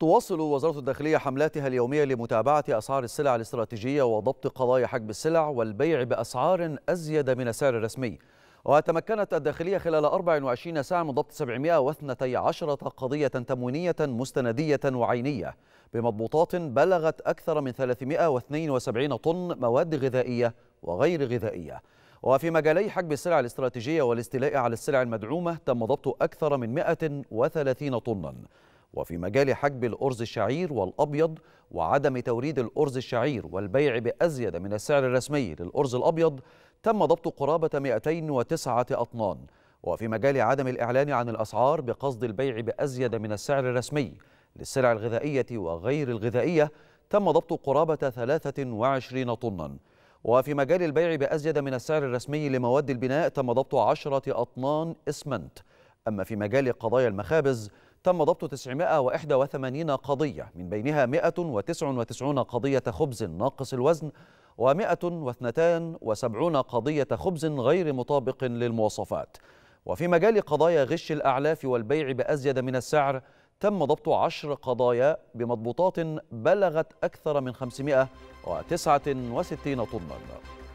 تواصل وزارة الداخلية حملاتها اليومية لمتابعة أسعار السلع الاستراتيجية وضبط قضايا حجب السلع والبيع بأسعار أزيد من السعر الرسمي وتمكنت الداخلية خلال 24 ساعة من ضبط 712 قضية تموينية مستندية وعينية بمضبوطات بلغت أكثر من 372 طن مواد غذائية وغير غذائية وفي مجالي حجب السلع الاستراتيجية والاستيلاء على السلع المدعومة تم ضبط أكثر من 130 طناً وفي مجال حجب الأرز الشعير والأبيض وعدم توريد الأرز الشعير والبيع بأزيد من السعر الرسمي للأرز الأبيض تم ضبط قرابة 209 أطنان وفي مجال عدم الإعلان عن الأسعار بقصد البيع بأزيد من السعر الرسمي للسلع الغذائية وغير الغذائية تم ضبط قرابة 23 طناً وفي مجال البيع بأزيد من السعر الرسمي لمواد البناء تم ضبط عشرة أطنان إسمنت أما في مجال قضايا المخابز تم ضبط 981 قضية من بينها 199 قضية خبز ناقص الوزن و172 قضية خبز غير مطابق للمواصفات وفي مجال قضايا غش الأعلاف والبيع بأزيد من السعر تم ضبط عشر قضايا بمضبوطات بلغت أكثر من 569 طناً